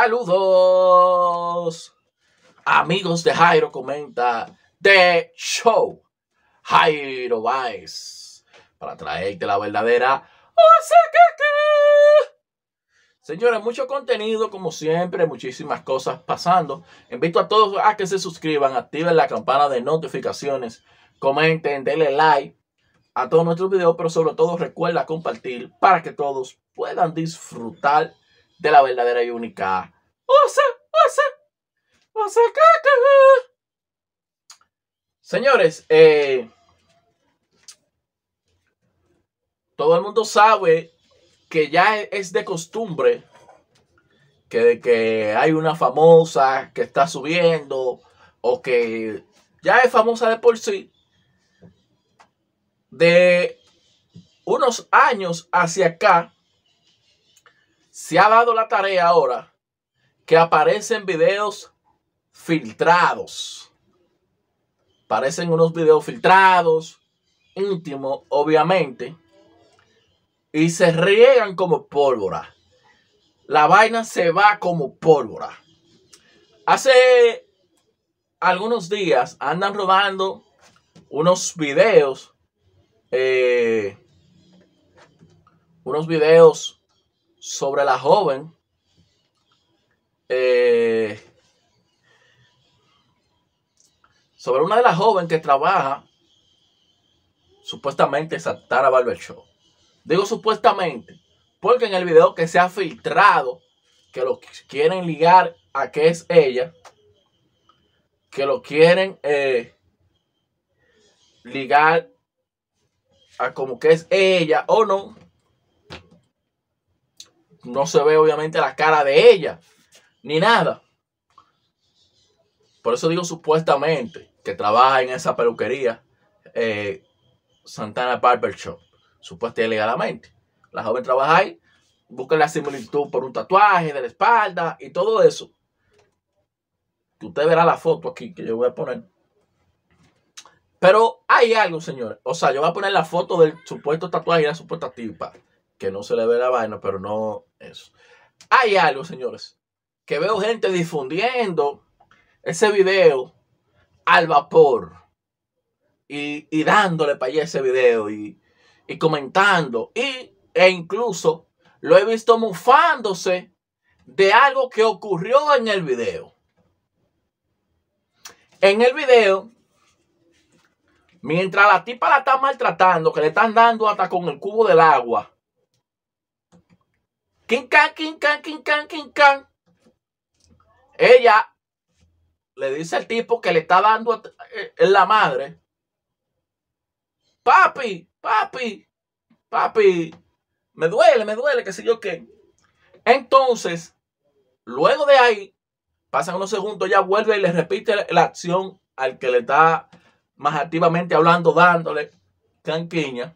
Saludos, amigos de Jairo Comenta de Show. Jairo Vice, para traerte la verdadera. Señores, mucho contenido, como siempre, muchísimas cosas pasando. Invito a todos a que se suscriban, activen la campana de notificaciones, comenten, denle like a todos nuestros videos, pero sobre todo recuerda compartir para que todos puedan disfrutar de la verdadera y única ¡Osa! ¡Osa! ¡Osa caca! Señores, eh, todo el mundo sabe que ya e, es de costumbre que, que hay una famosa que está subiendo o que ya es famosa de por sí. De unos años hacia acá, se ha dado la tarea ahora que aparecen videos filtrados. Parecen unos videos filtrados, íntimos, obviamente. Y se riegan como pólvora. La vaina se va como pólvora. Hace algunos días andan robando unos videos. Eh, unos videos sobre la joven eh, sobre una de las jóvenes que trabaja supuestamente es Santara Barber Show. Digo supuestamente, porque en el video que se ha filtrado, que lo quieren ligar a que es ella, que lo quieren eh, ligar a como que es ella o no, no se ve obviamente la cara de ella ni nada. Por eso digo supuestamente que trabaja en esa peluquería eh, Santana Barber Shop, supuestamente legalmente La joven trabaja ahí, busca la similitud por un tatuaje de la espalda y todo eso. usted verá la foto aquí que yo voy a poner. Pero hay algo, señores. O sea, yo voy a poner la foto del supuesto tatuaje y la supuesta tipa. Que no se le ve la vaina, pero no eso. Hay algo, señores que veo gente difundiendo ese video al vapor y, dándole para allá ese video y, comentando y, e incluso lo he visto mufándose de algo que ocurrió en el video. En el video, mientras la tipa la está maltratando, que le están dando hasta con el cubo del agua, Kin can, kin can, ella le dice al tipo que le está dando eh, en la madre. Papi, papi, papi, me duele, me duele, qué sé yo qué. Entonces, luego de ahí, pasan unos segundos, ella vuelve y le repite la acción al que le está más activamente hablando, dándole canquiña.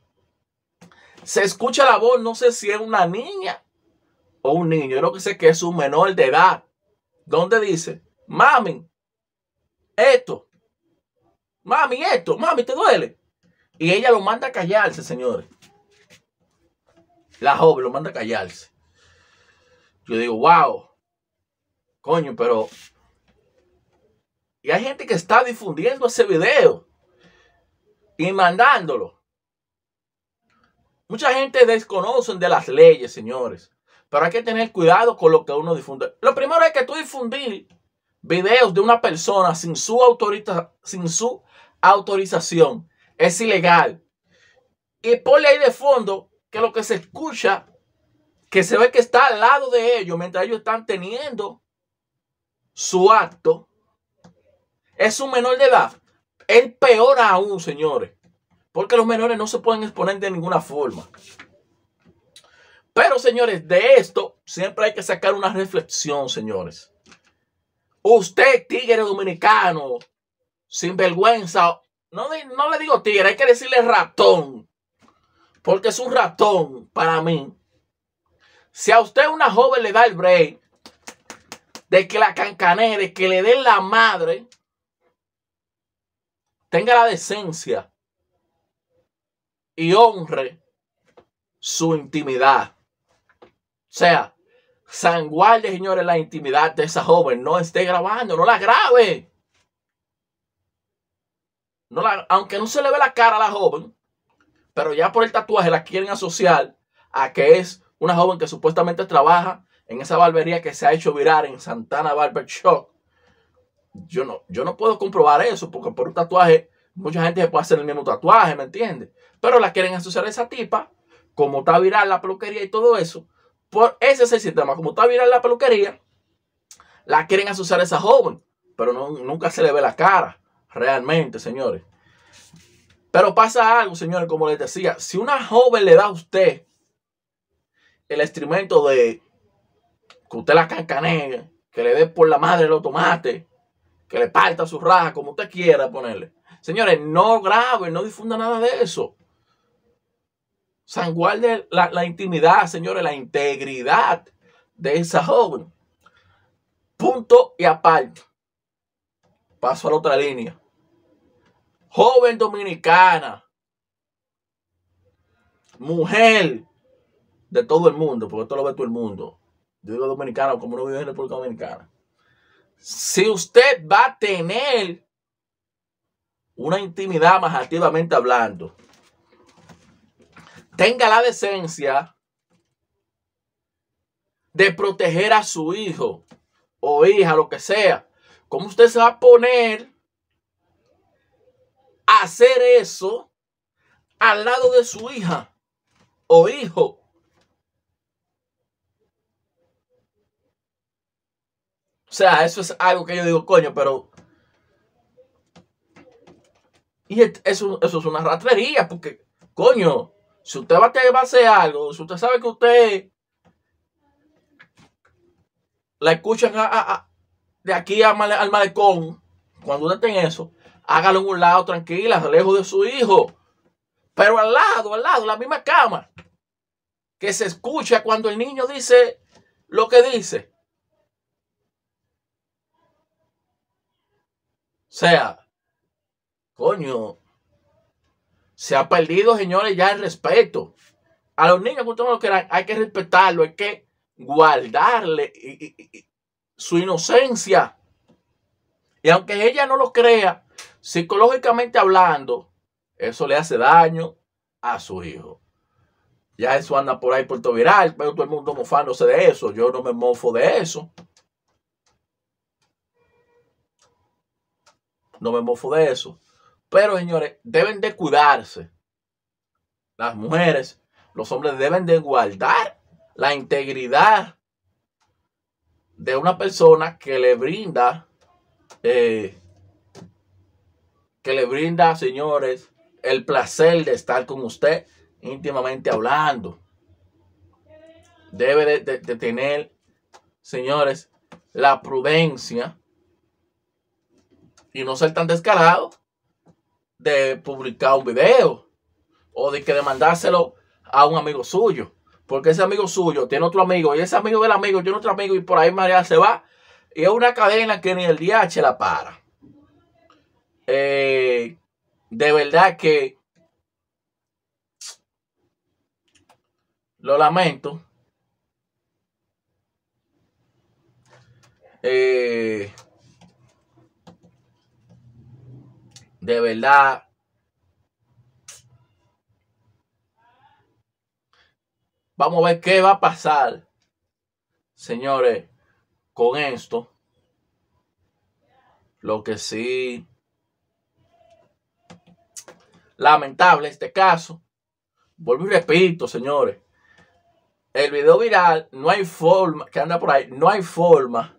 Se escucha la voz, no sé si es una niña o un niño. Yo creo que sé que es un menor de edad donde dice, mami, esto, mami, esto, mami, ¿te duele? Y ella lo manda a callarse, señores. La joven lo manda a callarse. Yo digo, wow, coño, pero... Y hay gente que está difundiendo ese video y mandándolo. Mucha gente desconocen de las leyes, señores. Pero hay que tener cuidado con lo que uno difunde. Lo primero es que tú difundir videos de una persona sin su, sin su autorización es ilegal. Y ponle ahí de fondo que lo que se escucha, que se ve que está al lado de ellos mientras ellos están teniendo su acto, es un menor de edad. Es peor aún, señores. Porque los menores no se pueden exponer de ninguna forma. Pero, señores, de esto siempre hay que sacar una reflexión, señores. Usted, tigre dominicano, sin vergüenza, no, le digo tigre, hay que decirle ratón, porque es un ratón para mí. Si a usted una joven le da el break de que la cancanere, que le den la madre, tenga la decencia y honre su intimidad sea, sanguarde, señores, la intimidad de esa joven. No esté grabando, no la grabe. No aunque no se le ve la cara a la joven, pero ya por el tatuaje la quieren asociar a que es una joven que supuestamente trabaja en esa barbería que se ha hecho virar en Santana Barber Shop. Yo no, yo no puedo comprobar eso porque por un tatuaje mucha gente se puede hacer el mismo tatuaje, ¿me entiendes? Pero la quieren asociar a esa tipa, como está viral la peluquería y todo eso, por ese es el sistema. Como está viral la peluquería, la quieren asociar a esa joven, pero nunca se le ve la cara, realmente, señores. Pero pasa algo, señores, como les decía, si una joven le da a usted el instrumento de que usted la cancanega, que le dé por la madre los tomates, que le parta su raja, como usted quiera ponerle. Señores, no graben, no difunda nada de eso. Sanguarde la, la intimidad, señores, la integridad de esa joven. Punto y aparte. Paso a la otra línea. Joven dominicana. Mujer de todo el mundo, porque esto lo ve todo el mundo. Yo digo dominicano, como no vive en República Dominicana. Si usted va a tener una intimidad más activamente hablando, tenga la decencia de proteger a su hijo o hija, lo que sea. ¿Cómo usted se va a poner a hacer eso al lado de su hija o hijo? O sea, eso es algo que yo digo, coño, pero... Y eso, es una rastrería porque, coño, si usted va a, hacer algo, si usted sabe que usted la escuchan de aquí al, al malecón, cuando usted tenga eso, hágalo en un lado tranquila, lejos de su hijo. Pero al lado, al lado, la misma cama. Que se escucha cuando el niño dice lo que dice. O sea, coño, se ha perdido, señores, ya el respeto. A los niños, que lo hay que respetarlo, hay que guardarle su inocencia. Y aunque ella no lo crea, psicológicamente hablando, eso le hace daño a su hijo. Ya eso anda por ahí Puerto viral, pero todo el mundo mofándose de eso. Yo no me mofo de eso. No me mofo de eso. Pero señores, deben de cuidarse. Las mujeres, los hombres deben de guardar la integridad de una persona que le brinda, eh, que le brinda, señores, el placer de estar con usted íntimamente hablando. Debe de tener, señores, la prudencia y no ser tan descarado de publicar un video o de que demandárselo a un amigo suyo. Porque ese amigo suyo tiene otro amigo y ese amigo del amigo tiene otro amigo y por ahí María se va. Y es una cadena que ni el DH la para. Eh, de verdad que lo lamento. Eh, de verdad. Vamos a ver qué va a pasar, señores, con esto. Lo que sí. Lamentable este caso. Vuelvo y repito, señores. El video viral, no hay forma, que anda por ahí, no hay forma.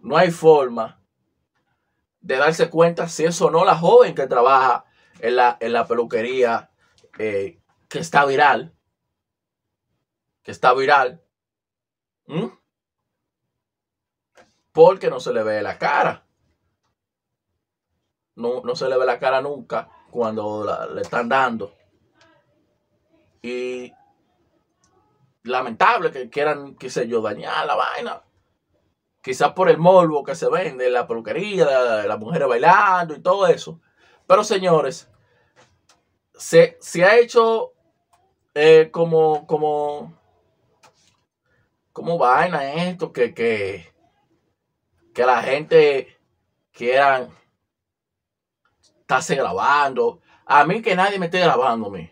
No hay forma de darse cuenta si es o no la joven que trabaja en la, en la peluquería eh, que está viral. Que está viral. Porque no se le ve la cara. No, no se le ve la cara nunca cuando le están dando. Y lamentable que quieran, qué sé yo, dañar la vaina. Quizás por el morbo que se vende, la peluquería, las la mujeres bailando y todo eso. Pero señores, se, ha hecho eh, como, como, como vaina esto, que, que, la gente quieran estarse grabando. A mí que nadie me esté grabando a mí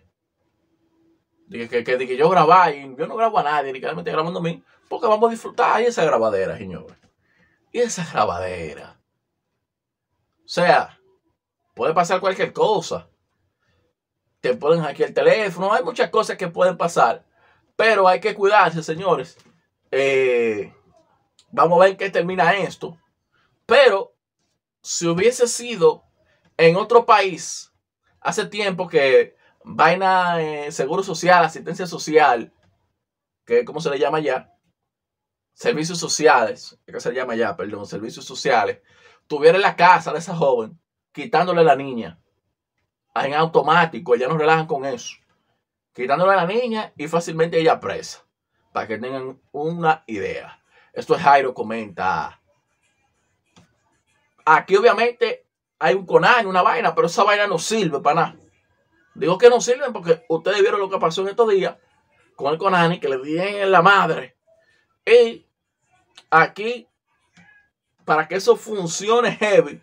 que, que, que, yo grababa y yo no grabo a nadie, ni que me esté grabando a mí, porque vamos a disfrutar Y esa grabadera, señores. Y esa grabadera. O sea, puede pasar cualquier cosa. Te pueden aquí el teléfono, hay muchas cosas que pueden pasar. Pero hay que cuidarse, señores. Eh, vamos a ver qué termina esto. Pero si hubiese sido en otro país, hace tiempo que vaina, seguro social, asistencia social, que ¿cómo se le llama ya? Servicios sociales, ¿qué se le llama ya? Perdón, servicios sociales, tuviera la casa de esa joven, quitándole a la niña, en automático, ella no relajan con eso, quitándole a la niña y fácilmente ella presa, para que tengan una idea. Esto es Jairo comenta. Aquí obviamente hay un conaño, una vaina, pero esa vaina no sirve para nada. Digo que no sirven porque ustedes vieron lo que pasó en estos días con el Conani, que le dieron en la madre. Y aquí, para que eso funcione heavy,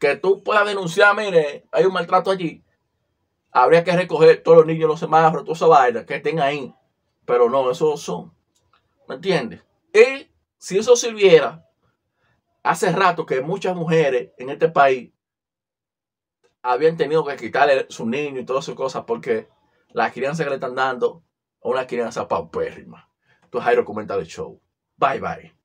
que tú puedas denunciar, mire, hay un maltrato allí, habría que recoger todos los niños, los semáforos, toda esa vaina que estén ahí. Pero no, esos son. ¿Me entiendes? Y si eso sirviera, hace rato que muchas mujeres en este país habían tenido que quitarle su niño y todas sus cosas porque la crianza que le están dando es una crianza paupérrima. Entonces, Jairo comenta el show. Bye bye.